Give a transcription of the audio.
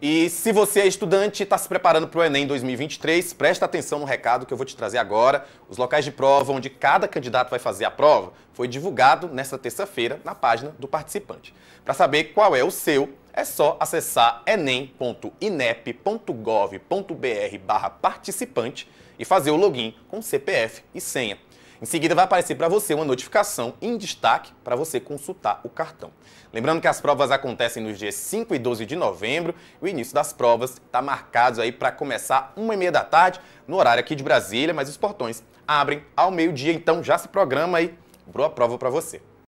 E se você é estudante e está se preparando para o Enem 2023, presta atenção no recado que eu vou te trazer agora. Os locais de prova onde cada candidato vai fazer a prova foi divulgado nesta terça-feira na página do participante. Para saber qual é o seu, é só acessar enem.inep.gov.br barra participante e fazer o login com CPF e senha. Em seguida, vai aparecer para você uma notificação em destaque para você consultar o cartão. Lembrando que as provas acontecem nos dias 5 e 12 de novembro. O início das provas está marcado aí para começar uma e meia da tarde, no horário aqui de Brasília, mas os portões abrem ao meio-dia, então já se programa aí. Boa prova para você.